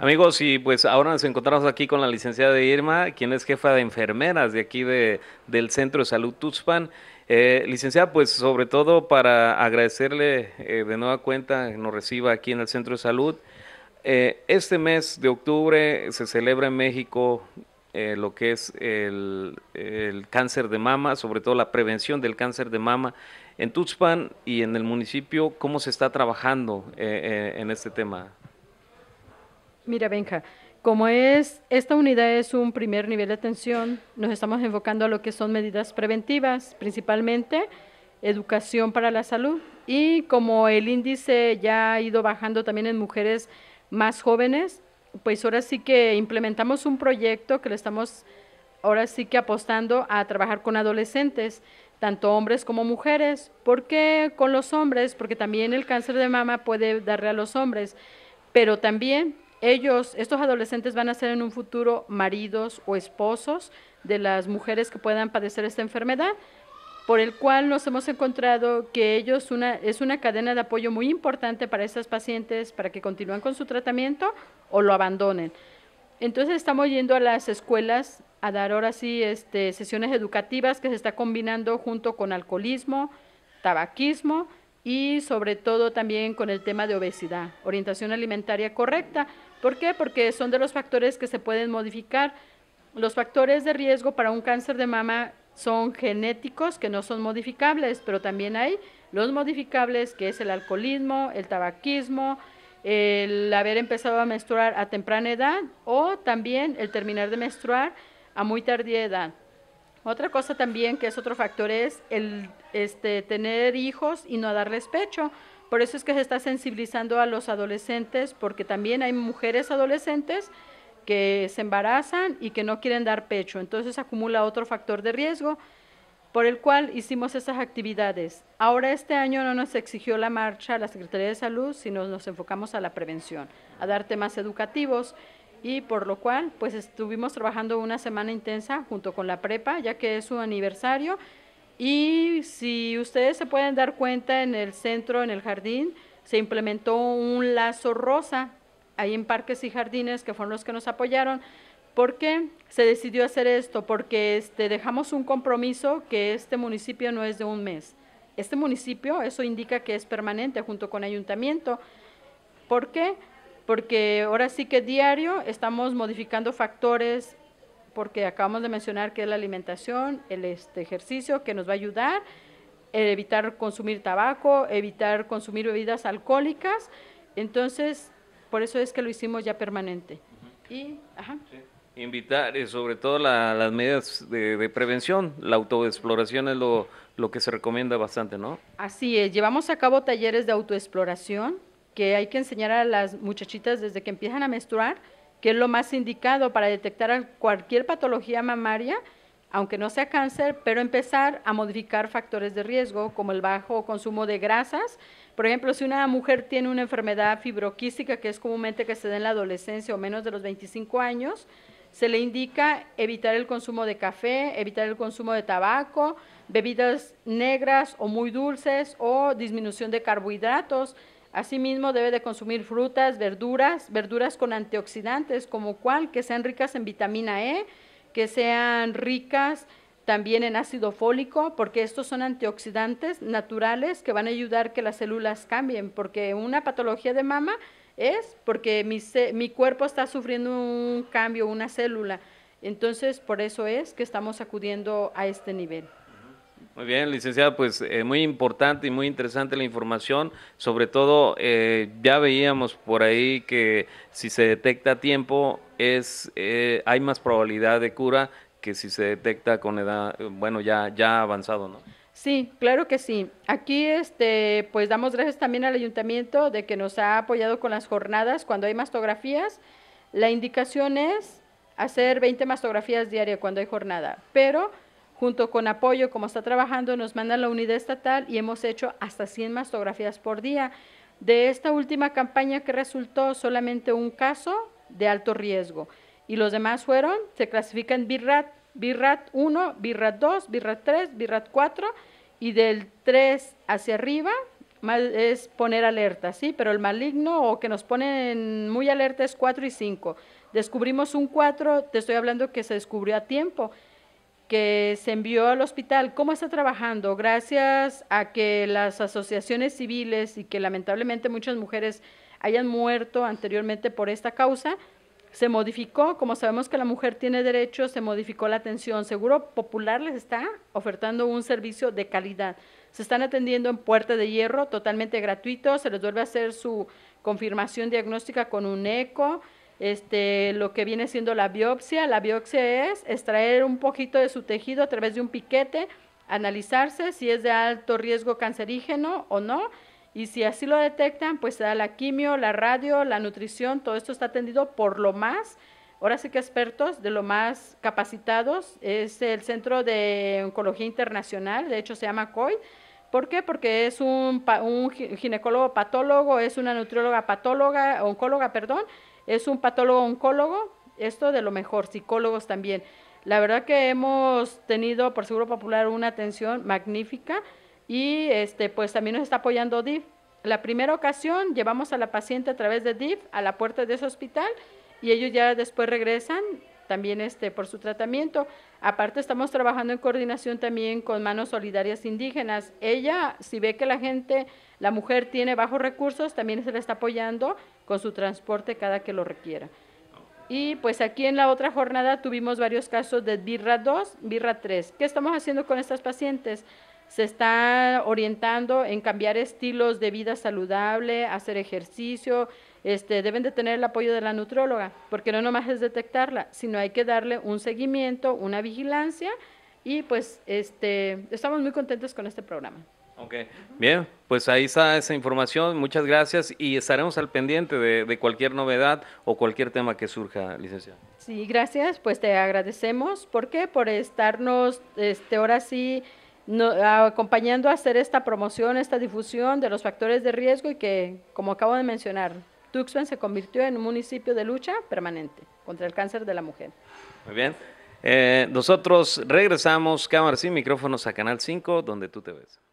Amigos, y pues ahora nos encontramos aquí con la licenciada Irma, quien es jefa de enfermeras de aquí de, del Centro de Salud Tuxpan. Eh, licenciada, pues sobre todo para agradecerle eh, de nueva cuenta que nos reciba aquí en el Centro de Salud. Eh, este mes de octubre se celebra en México lo que es el, cáncer de mama, sobre todo la prevención del cáncer de mama en Tuxpan y en el municipio, cómo se está trabajando en este tema. Mira, Benja, como es, esta unidad es un primer nivel de atención, nos estamos enfocando a lo que son medidas preventivas, principalmente educación para la salud. Y como el índice ya ha ido bajando también en mujeres más jóvenes, pues ahora sí que implementamos un proyecto que le estamos ahora sí que apostando a trabajar con adolescentes, tanto hombres como mujeres. ¿Por qué con los hombres? Porque también el cáncer de mama puede darle a los hombres, pero también ellos, estos adolescentes van a ser en un futuro maridos o esposos de las mujeres que puedan padecer esta enfermedad, por el cual nos hemos encontrado que ellos es una cadena de apoyo muy importante para estas pacientes para que continúen con su tratamiento o lo abandonen. Entonces estamos yendo a las escuelas a dar ahora sí este, sesiones educativas que se está combinando junto con alcoholismo, tabaquismo y sobre todo también con el tema de obesidad, orientación alimentaria correcta, ¿Por qué? Porque son de los factores que se pueden modificar. Los factores de riesgo para un cáncer de mama son genéticos que no son modificables, pero también hay los modificables que es el alcoholismo, el tabaquismo, el haber empezado a menstruar a temprana edad o también el terminar de menstruar a muy tardía edad. Otra cosa también que es otro factor es el este, tener hijos y no darles pecho. Por eso es que se está sensibilizando a los adolescentes, porque también hay mujeres adolescentes que se embarazan y que no quieren dar pecho. Entonces acumula otro factor de riesgo por el cual hicimos esas actividades. Ahora este año no nos exigió la marcha a la Secretaría de Salud, sino nos enfocamos a la prevención, a dar temas educativos y por lo cual pues estuvimos trabajando una semana intensa junto con la prepa, ya que es su aniversario y si ustedes se pueden dar cuenta, en el centro, en el jardín, se implementó un lazo rosa, ahí en parques y jardines, que fueron los que nos apoyaron. ¿Por qué se decidió hacer esto? Porque este, dejamos un compromiso que este municipio no es de un mes. Este municipio, eso indica que es permanente junto con ayuntamiento. ¿Por qué? Porque ahora sí que diario estamos modificando factores porque acabamos de mencionar que es la alimentación, el este, ejercicio que nos va a ayudar, evitar consumir tabaco, evitar consumir bebidas alcohólicas. Entonces, por eso es que lo hicimos ya permanente. Y, Invitar, eh, sobre todo las medidas de, prevención, la autoexploración es lo, lo que se recomienda bastante, ¿no? Así es, llevamos a cabo talleres de autoexploración que hay que enseñar a las muchachitas desde que empiezan a menstruar, que es lo más indicado para detectar cualquier patología mamaria, aunque no sea cáncer, pero empezar a modificar factores de riesgo como el bajo consumo de grasas. Por ejemplo, si una mujer tiene una enfermedad fibroquística, que es comúnmente que se da en la adolescencia o menos de los 25 años, se le indica evitar el consumo de café, evitar el consumo de tabaco, bebidas negras o muy dulces o disminución de carbohidratos. Asimismo, debe de consumir frutas, verduras, verduras con antioxidantes, como cual, que sean ricas en vitamina E, que sean ricas también en ácido fólico, porque estos son antioxidantes naturales que van a ayudar que las células cambien, porque una patología de mama es porque mi, mi cuerpo está sufriendo un cambio, una célula. Entonces, por eso es que estamos acudiendo a este nivel. Muy bien, licenciada, pues eh, muy importante y muy interesante la información. Sobre todo, eh, ya veíamos por ahí que si se detecta a tiempo, es, eh, hay más probabilidad de cura que si se detecta con edad, bueno, ya, ya avanzado, ¿no? Sí, claro que sí. Aquí, este, pues damos gracias también al ayuntamiento de que nos ha apoyado con las jornadas. Cuando hay mastografías, la indicación es hacer 20 mastografías diarias cuando hay jornada, pero junto con apoyo, como está trabajando, nos mandan la unidad estatal y hemos hecho hasta 100 mastografías por día. De esta última campaña que resultó solamente un caso de alto riesgo y los demás fueron, se clasifican birrat birrat 1, BIRRAT 2, BIRRAT 3, birrat 4 y del 3 hacia arriba es poner alerta, ¿sí? Pero el maligno o que nos ponen muy alerta es 4 y 5. Descubrimos un 4, te estoy hablando que se descubrió a tiempo, que se envió al hospital, ¿cómo está trabajando? Gracias a que las asociaciones civiles y que lamentablemente muchas mujeres hayan muerto anteriormente por esta causa, se modificó, como sabemos que la mujer tiene derechos, se modificó la atención. Seguro Popular les está ofertando un servicio de calidad. Se están atendiendo en Puerta de Hierro, totalmente gratuito, se les vuelve a hacer su confirmación diagnóstica con un eco, este, lo que viene siendo la biopsia. La biopsia es extraer un poquito de su tejido a través de un piquete, analizarse si es de alto riesgo cancerígeno o no. Y si así lo detectan, pues se da la quimio, la radio, la nutrición, todo esto está atendido por lo más, ahora sí que expertos, de lo más capacitados. Es el Centro de Oncología Internacional, de hecho se llama COI. ¿Por qué? Porque es un, un ginecólogo patólogo, es una nutrióloga patóloga, oncóloga, perdón, es un patólogo oncólogo, esto de lo mejor, psicólogos también. La verdad que hemos tenido por Seguro Popular una atención magnífica y este pues también nos está apoyando DIF. La primera ocasión llevamos a la paciente a través de DIF a la puerta de ese hospital y ellos ya después regresan también este por su tratamiento. Aparte estamos trabajando en coordinación también con Manos Solidarias Indígenas. Ella si ve que la gente, la mujer tiene bajos recursos, también se le está apoyando con su transporte cada que lo requiera. Y pues aquí en la otra jornada tuvimos varios casos de BIRRA 2, BIRRA 3. ¿Qué estamos haciendo con estas pacientes? Se están orientando en cambiar estilos de vida saludable, hacer ejercicio, este, deben de tener el apoyo de la nutróloga, porque no nomás es detectarla, sino hay que darle un seguimiento, una vigilancia y pues este, estamos muy contentos con este programa. Ok, bien, pues ahí está esa información, muchas gracias y estaremos al pendiente de, cualquier novedad o cualquier tema que surja, licenciada. Sí, gracias, pues te agradecemos, ¿por qué? Por estarnos, este, ahora sí, acompañando a hacer esta promoción, esta difusión de los factores de riesgo y que, como acabo de mencionar, Tuxpan se convirtió en un municipio de lucha permanente contra el cáncer de la mujer. Muy bien. Eh, nosotros regresamos cámaras y micrófonos a Canal 5, donde tú te ves.